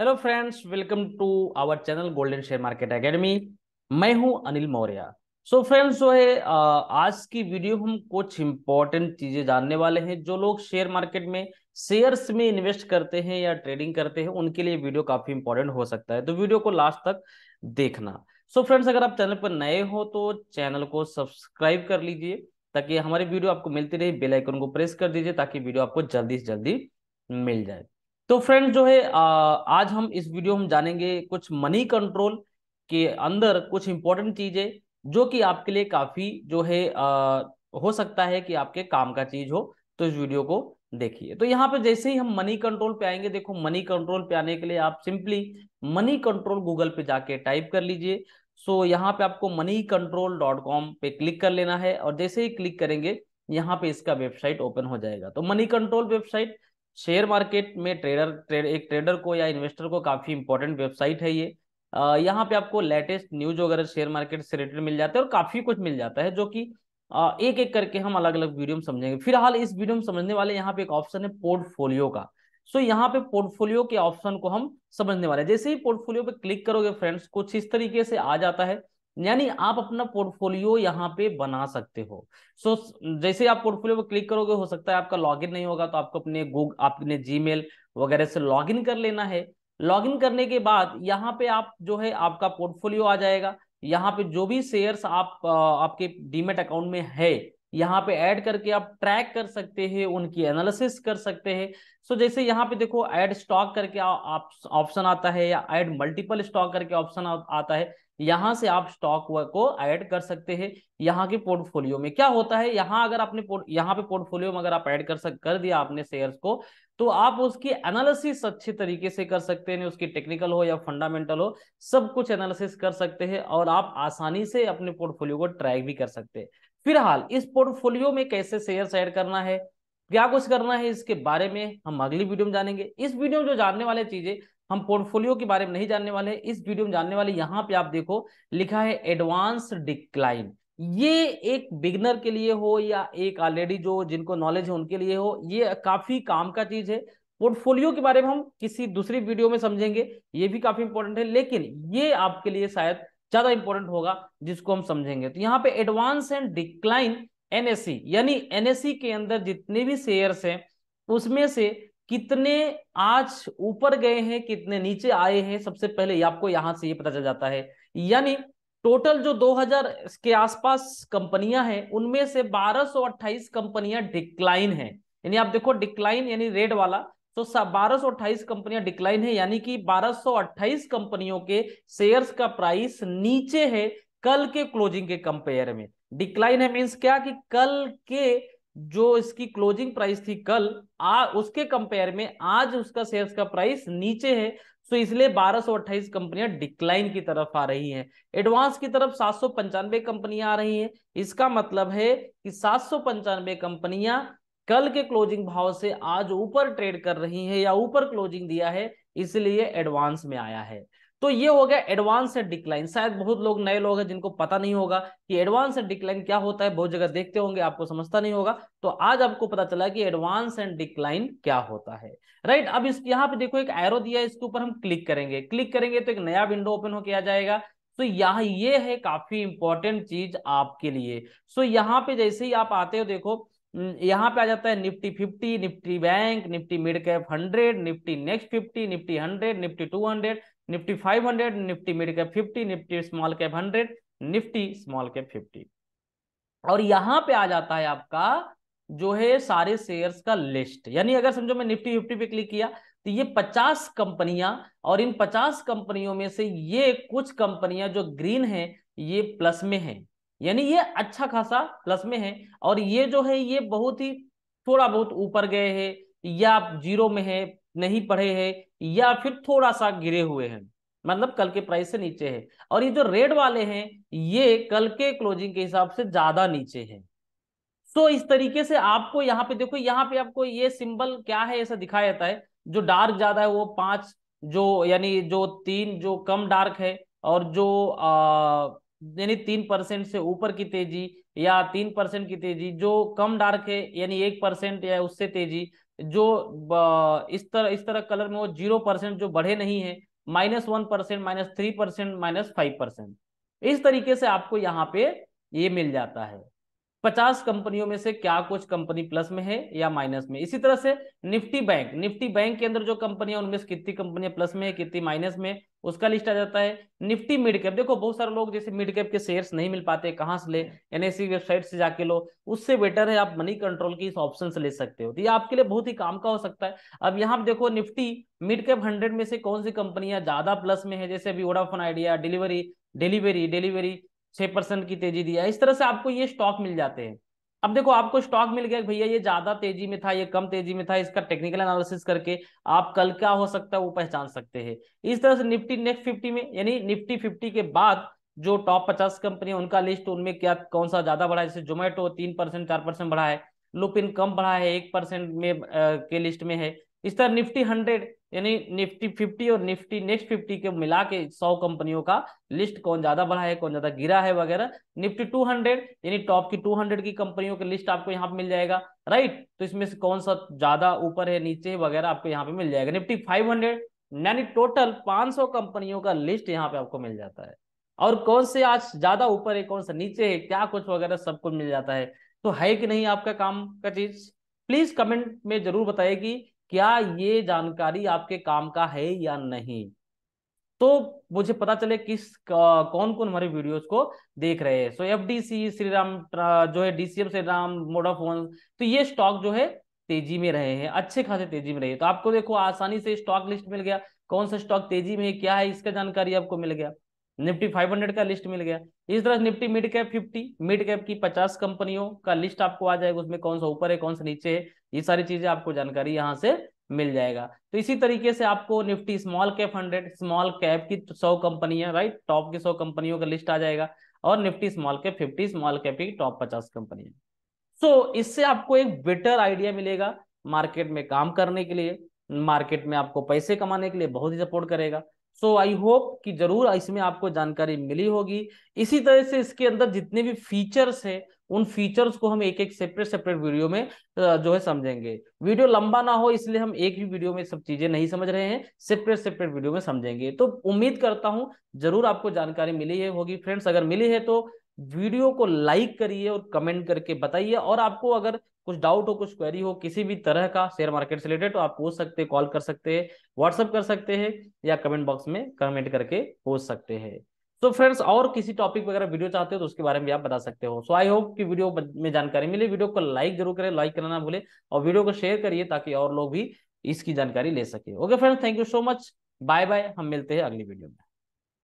hello friends welcome to our channel golden share market academy मैं हूं Anil Maurya so friends जो है आज की वीडियो हम कुछ इंपॉर्टेंट चीजें जानने वाले हैं जो लोग शेयर मार्केट में शेयर्स में इन्वेस्ट करते हैं या ट्रेडिंग करते हैं उनके लिए वीडियो काफी इंपॉर्टेंट हो सकता है तो वीडियो को लास्ट तक देखना सो so फ्रेंड्स अगर आप चैनल पर नए हो तो चैनल को सब्सक्राइब कर लीजिए ताकि हमारी वीडियो आपको मिलती रहे बेलाइकन को प्रेस कर दीजिए ताकि वीडियो आपको जल्दी से जल्दी मिल जाए तो फ्रेंड जो है आज हम इस वीडियो में जानेंगे कुछ मनी कंट्रोल के अंदर कुछ इंपॉर्टेंट चीजें जो कि आपके लिए काफी जो है आ, हो सकता है कि आपके काम का चीज हो तो इस वीडियो को देखिए तो यहाँ पे जैसे ही हम मनी कंट्रोल पे आएंगे देखो मनी कंट्रोल पे आने के लिए आप सिंपली मनी कंट्रोल गूगल पे जाके टाइप कर लीजिए सो यहाँ पे आपको मनी कंट्रोल डॉट कॉम पे क्लिक कर लेना है और जैसे ही क्लिक करेंगे यहाँ पे इसका वेबसाइट ओपन हो जाएगा तो money control website share market में ट्रेडर ट्रेड एक ट्रेडर को या इन्वेस्टर को काफ़ी इंपॉर्टेंट वेबसाइट है ये यहाँ पे आपको लेटेस्ट न्यूज वगैरह शेयर मार्केट से रिलेटेड मिल जाता है और काफ़ी कुछ मिल जाता है जो कि एक एक करके हम अलग अलग वीडियो में समझेंगे फिलहाल इस वीडियो में समझने वाले यहाँ पे एक ऑप्शन है पोर्टफोलियो का सो यहाँ पे पोर्टफोलियो के ऑप्शन को हम समझने वाले हैं जैसे ही पोर्टफोलियो पे क्लिक करोगे फ्रेंड्स कुछ इस तरीके से आ जाता है यानी आप अपना पोर्टफोलियो यहाँ पे बना सकते हो सो so, जैसे आप पोर्टफोलियो पर क्लिक करोगे हो सकता है आपका लॉगिन नहीं होगा तो आपको अपने गूग अपने जीमेल वगैरह से लॉगिन कर लेना है लॉगिन करने के बाद यहाँ पे आप जो है आपका पोर्टफोलियो आ जाएगा यहाँ पे जो भी शेयर्स आप आपके डीमेट अकाउंट में है यहाँ पे ऐड करके आप ट्रैक कर सकते हैं उनकी एनालिसिस कर सकते हैं सो so, जैसे यहाँ पे देखो ऐड स्टॉक करके ऑप्शन आता है या ऐड मल्टीपल स्टॉक करके ऑप्शन आता है यहाँ से आप स्टॉक को ऐड कर सकते हैं यहाँ के पोर्टफोलियो में क्या होता है यहाँ अगर आपने यहाँ पे पोर्टफोलियो में अगर आप ऐड कर सक कर दिया आपने शेयर्स को तो आप उसकी एनालिसिस अच्छे तरीके से कर सकते हैं उसकी टेक्निकल हो या फंडामेंटल हो सब कुछ एनालिसिस कर सकते हैं और आप आसानी से अपने पोर्टफोलियो को ट्रैक भी कर सकते हैं फिलहाल इस पोर्टफोलियो में कैसे शेयर शेयर करना है क्या कुछ करना है इसके बारे में हम अगली वीडियो में जानेंगे इस वीडियो में जो जानने वाले चीजें हम पोर्टफोलियो के बारे में नहीं जानने वाले इस वीडियो में जानने वाले यहाँ पे आप देखो लिखा है एडवांस डिक्लाइन ये एक बिगनर के लिए हो या एक ऑलरेडी जो जिनको नॉलेज है उनके लिए हो ये काफी काम का चीज है पोर्टफोलियो के बारे में हम किसी दूसरी वीडियो में समझेंगे ये भी काफी इंपॉर्टेंट है लेकिन ये आपके लिए शायद ज्यादा इंपॉर्टेंट होगा जिसको हम समझेंगे तो यहाँ पे एडवांस एंड डिक्लाइन एनएससी यानी एनएससी के अंदर जितने भी शेयर्स हैं उसमें से कितने आज ऊपर गए हैं कितने नीचे आए हैं सबसे पहले आपको यहां से ये यह पता चल जाता है यानी टोटल जो 2000 के आसपास कंपनियां हैं उनमें से 1228 कंपनियां डिक्लाइन है यानी आप देखो डिक्लाइन यानी रेड वाला तो बारह सौ अट्ठाइस कंपनियां डिक्लाइन है यानी कि बारह सौ अट्ठाइस कंपनियों के शेयर्स का प्राइस नीचे है कल के क्लोजिंग के कंपेयर में डिक्लाइन है मींस क्या कि कल के जो इसकी क्लोजिंग प्राइस थी कल आ उसके कंपेयर में आज उसका शेयर्स का प्राइस नीचे है तो इसलिए 1228 कंपनियां डिक्लाइन की तरफ आ रही हैं एडवांस की तरफ सात कंपनियां आ रही हैं इसका मतलब है कि सात कंपनियां कल के क्लोजिंग भाव से आज ऊपर ट्रेड कर रही है या ऊपर क्लोजिंग दिया है इसलिए एडवांस में आया है तो ये हो गया एडवांस डिक्लाइन शायद बहुत लोग नए लोग हैं जिनको पता नहीं होगा कि एडवांस डिक्लाइन क्या होता है बहुत जगह देखते होंगे आपको समझता नहीं होगा तो आज आपको पता चला कि एडवांस एंड डिक्लाइन क्या होता है राइट अब इस यहाँ पे देखो एक एरो दिया है इसके ऊपर हम क्लिक करेंगे क्लिक करेंगे तो एक नया विंडो ओपन हो किया जाएगा तो यहाँ ये है काफी इंपॉर्टेंट चीज आपके लिए सो यहाँ पे जैसे ही आप आते हो देखो हम्म, यहाँ पे आ जाता है Nifty fifty Nifty bank Nifty mid cap hundred Nifty next fifty Nifty hundred Nifty two hundred Nifty five hundred Nifty mid cap fifty Nifty small cap hundred Nifty small cap fifty और यहाँ पे आ जाता है आपका जो है सारे शेयर्स का लिस्ट यानी अगर समझो मैं निफ्टी फिफ्टी पे क्लिक किया तो ये पचास कंपनियां और इन पचास कंपनियों में से ये कुछ कंपनियां जो ग्रीन है ये प्लस में है यानी ये अच्छा खासा प्लस में है और ये जो है ये बहुत ही थोड़ा बहुत ऊपर गए हैं या जीरो में है नहीं पढ़े हैं या फिर थोड़ा सा गिरे हुए हैं मतलब कल के प्राइस से नीचे है और ये जो रेड वाले हैं ये कल के क्लोजिंग के हिसाब से ज्यादा नीचे है सो तो इस तरीके से आपको यहाँ पे देखो यहाँ पे आपको ये सिंबल क्या है ऐसा दिखाया जाता है जो डार्क ज्यादा है वो पांच जो यानी जो तीन जो कम डार्क है और जो आ, यानी तीन परसेंट से ऊपर की तेजी या तीन परसेंट की तेजी जो कम डार्क है यानी एक परसेंट या उससे तेजी जो इस तरह इस तरह कलर में वो जीरो परसेंट जो बढ़े नहीं है minus one percent minus three percent minus five percent इस तरीके से आपको यहाँ पे ये मिल जाता है पचास कंपनियों में से क्या कुछ कंपनी प्लस में है या माइनस में इसी तरह से निफ्टी बैंक निफ्टी बैंक के अंदर जो कंपनियां उनमें से कितनी कंपनियां प्लस में है कितनी माइनस में उसका लिस्ट आ जाता है निफ्टी मिड कैप देखो बहुत सारे लोग जैसे मिड कैप के शेयर्स नहीं मिल पाते कहां से ले एनएससी वेबसाइट से जाके लो उससे बेटर है आप मनी कंट्रोल की इस ऑप्शन से ले सकते हो तो ये आपके लिए बहुत ही काम का हो सकता है अब यहाँ देखो निफ्टी मिड कैप हंड्रेड में से कौन सी कंपनियां ज्यादा प्लस में है जैसे अभी Vodafone Idea delivery delivery delivery छह परसेंट की तेजी दिया इस तरह से आपको ये स्टॉक मिल जाते हैं अब देखो आपको स्टॉक मिल गया भैया ये ज्यादा तेजी में था ये कम तेजी में था इसका टेक्निकल एनालिसिस करके आप कल क्या हो सकता है वो पहचान सकते हैं इस तरह से निफ्टी नेक्स्ट फिफ्टी में यानी निफ्टी फिफ्टी के बाद जो टॉप पचास कंपनी उनका लिस्ट उनमें क्या कौन सा ज्यादा बढ़ा है जैसे जोमेटो तीन परसेंट चार परसेंट बढ़ा है लुपिन कम बढ़ा है एक परसेंट में आ, के लिस्ट में है इस तरह निफ्टी हंड्रेड यानी निफ्टी फिफ्टी और निफ्टी नेक्स्ट फिफ्टी के मिला के सौ कंपनियों का लिस्ट कौन ज्यादा बढ़ा है कौन ज्यादा गिरा है वगैरह निफ्टी टू हंड्रेड यानी टॉप की टू हंड्रेड की कंपनियों के लिस्ट आपको यहाँ पे मिल जाएगा राइट तो इसमें से कौन सा ज्यादा ऊपर है नीचे है वगैरह आपको यहाँ पे मिल जाएगा निफ्टी फाइव हंड्रेड यानी टोटल पांच कंपनियों का लिस्ट यहाँ पे आपको मिल जाता है और कौन से आज ज्यादा ऊपर है कौन सा नीचे है क्या कुछ वगैरह सब कुछ मिल जाता है तो है कि नहीं आपका काम का चीज प्लीज कमेंट में जरूर बताएगी क्या ये जानकारी आपके काम का है या नहीं तो मुझे पता चले किस कौन कौन हमारे वीडियोस को देख रहे हैं so F D C Shri Ram जो है डीसीएम श्री राम मोडाफोन तो ये स्टॉक जो है तेजी में रहे हैं अच्छे खासे तेजी में रहे तो आपको देखो आसानी से स्टॉक लिस्ट मिल गया कौन सा स्टॉक तेजी में है क्या है इसका जानकारी आपको मिल गया निफ्टी 500 का लिस्ट मिल गया इस तरह Nifty mid cap 50 mid cap की 50 कंपनियों का लिस्ट आपको आ जाएगा उसमें कौन सा ऊपर है कौन सा नीचे है ये सारी चीजें आपको जानकारी यहाँ से मिल जाएगा तो इसी तरीके से आपको Nifty small cap hundred small cap की सौ कंपनियां राइट टॉप की सौ कंपनियों का लिस्ट आ जाएगा और Nifty small cap fifty small cap की टॉप पचास कंपनियां सो so, इससे आपको एक बेटर आइडिया मिलेगा मार्केट में काम करने के लिए मार्केट में आपको पैसे कमाने के लिए बहुत ही सपोर्ट करेगा सो आई होप कि जरूर इसमें आपको जानकारी मिली होगी इसी तरह से इसके अंदर जितने भी फीचर्स है उन फीचर्स को हम एक एक सेपरेट सेपरेट वीडियो में जो है समझेंगे वीडियो लंबा ना हो इसलिए हम एक ही वीडियो में सब चीजें नहीं समझ रहे हैं सेपरेट सेपरेट वीडियो में समझेंगे तो उम्मीद करता हूं जरूर आपको जानकारी मिली है होगी फ्रेंड्स अगर मिली है तो वीडियो को लाइक करिए और कमेंट करके बताइए और आपको अगर कुछ डाउट हो कुछ क्वेरी हो किसी भी तरह का शेयर मार्केट से रिलेटेड तो आप पूछ सकते हैं कॉल कर सकते हैं व्हाट्सअप कर सकते हैं या कमेंट बॉक्स में कमेंट करके पूछ सकते हैं तो फ्रेंड्स और किसी टॉपिक वगैरह वीडियो चाहते हो तो उसके बारे में आप बता सकते हो सो आई होप कि वीडियो में जानकारी मिले वीडियो को लाइक जरूर करें लाइक करना ना भूले और वीडियो को शेयर करिए ताकि और लोग भी इसकी जानकारी ले सके okay friends thank you so much bye bye हम मिलते हैं अगली वीडियो में